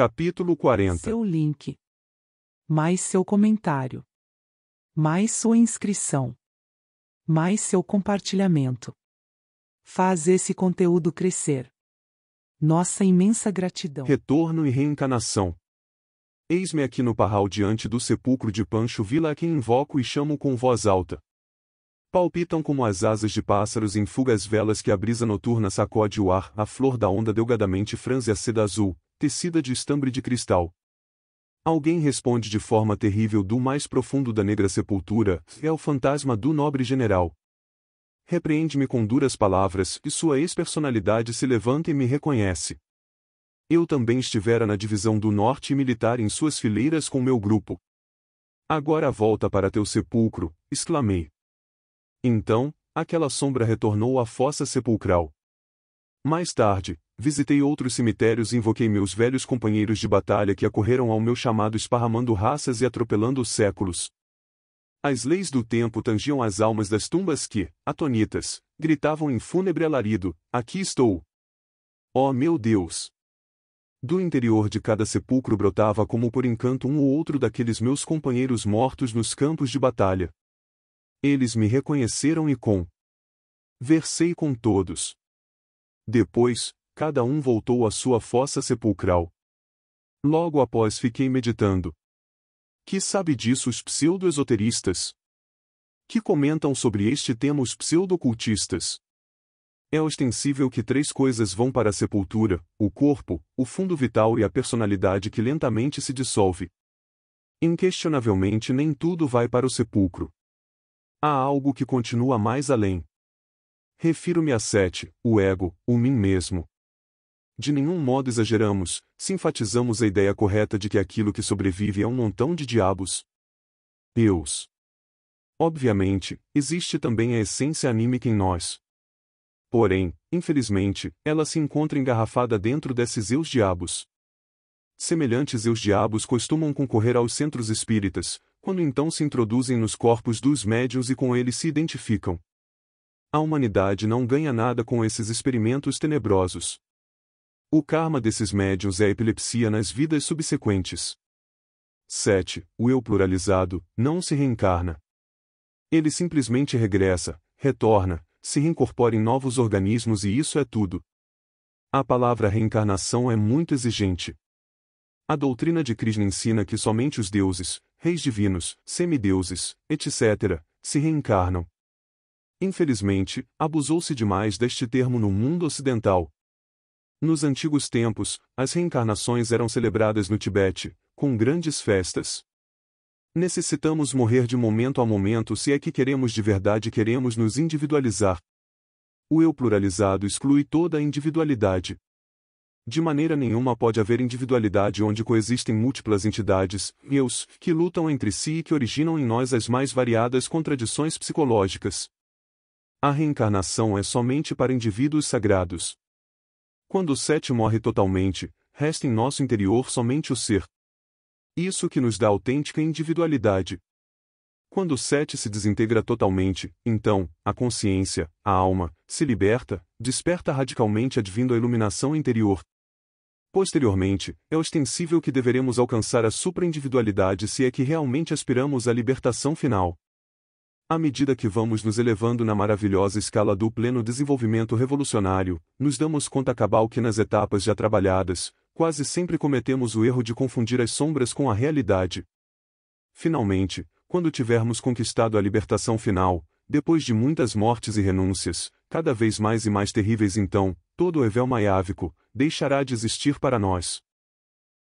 Capítulo 40. Seu link. Mais seu comentário. Mais sua inscrição. Mais seu compartilhamento. Faz esse conteúdo crescer. Nossa imensa gratidão. Retorno e reencarnação. Eis-me aqui no parral diante do sepulcro de Pancho Vila a quem invoco e chamo com voz alta. Palpitam como as asas de pássaros em fugas velas que a brisa noturna sacode o ar, a flor da onda delgadamente franze a seda azul, tecida de estambre de cristal. Alguém responde de forma terrível do mais profundo da negra sepultura, é o fantasma do nobre general. Repreende-me com duras palavras, e sua ex-personalidade se levanta e me reconhece. Eu também estivera na divisão do norte militar em suas fileiras com meu grupo. Agora volta para teu sepulcro, exclamei. Então, aquela sombra retornou à fossa sepulcral. Mais tarde, visitei outros cemitérios e invoquei meus velhos companheiros de batalha que acorreram ao meu chamado esparramando raças e atropelando séculos. As leis do tempo tangiam as almas das tumbas que, atonitas, gritavam em fúnebre alarido: Aqui estou! Oh meu Deus! Do interior de cada sepulcro brotava como por encanto um ou outro daqueles meus companheiros mortos nos campos de batalha. Eles me reconheceram e com. Versei com todos. Depois, cada um voltou à sua fossa sepulcral. Logo após fiquei meditando. Que sabe disso os pseudo-esoteristas? Que comentam sobre este tema os pseudocultistas? É ostensível que três coisas vão para a sepultura: o corpo, o fundo vital e a personalidade que lentamente se dissolve. Inquestionavelmente, nem tudo vai para o sepulcro. Há algo que continua mais além. Refiro-me a sete: o ego, o mim mesmo, de nenhum modo exageramos, se enfatizamos a ideia correta de que aquilo que sobrevive é um montão de diabos. Deus. Obviamente, existe também a essência anímica em nós. Porém, infelizmente, ela se encontra engarrafada dentro desses eus diabos. Semelhantes eus diabos costumam concorrer aos centros espíritas, quando então se introduzem nos corpos dos médios e com eles se identificam. A humanidade não ganha nada com esses experimentos tenebrosos. O karma desses médiuns é a epilepsia nas vidas subsequentes. 7. O eu pluralizado não se reencarna. Ele simplesmente regressa, retorna, se reincorpora em novos organismos e isso é tudo. A palavra reencarnação é muito exigente. A doutrina de Krishna ensina que somente os deuses, reis divinos, semideuses, etc., se reencarnam. Infelizmente, abusou-se demais deste termo no mundo ocidental, nos antigos tempos, as reencarnações eram celebradas no Tibete, com grandes festas. Necessitamos morrer de momento a momento se é que queremos de verdade queremos nos individualizar. O eu pluralizado exclui toda a individualidade. De maneira nenhuma pode haver individualidade onde coexistem múltiplas entidades, eus, que lutam entre si e que originam em nós as mais variadas contradições psicológicas. A reencarnação é somente para indivíduos sagrados. Quando o sete morre totalmente, resta em nosso interior somente o ser. Isso que nos dá autêntica individualidade. Quando o sete se desintegra totalmente, então, a consciência, a alma, se liberta, desperta radicalmente advindo a iluminação interior. Posteriormente, é ostensível que deveremos alcançar a supraindividualidade se é que realmente aspiramos à libertação final. À medida que vamos nos elevando na maravilhosa escala do pleno desenvolvimento revolucionário, nos damos conta cabal que nas etapas já trabalhadas, quase sempre cometemos o erro de confundir as sombras com a realidade. Finalmente, quando tivermos conquistado a libertação final, depois de muitas mortes e renúncias, cada vez mais e mais terríveis então, todo o evel maiávico, deixará de existir para nós.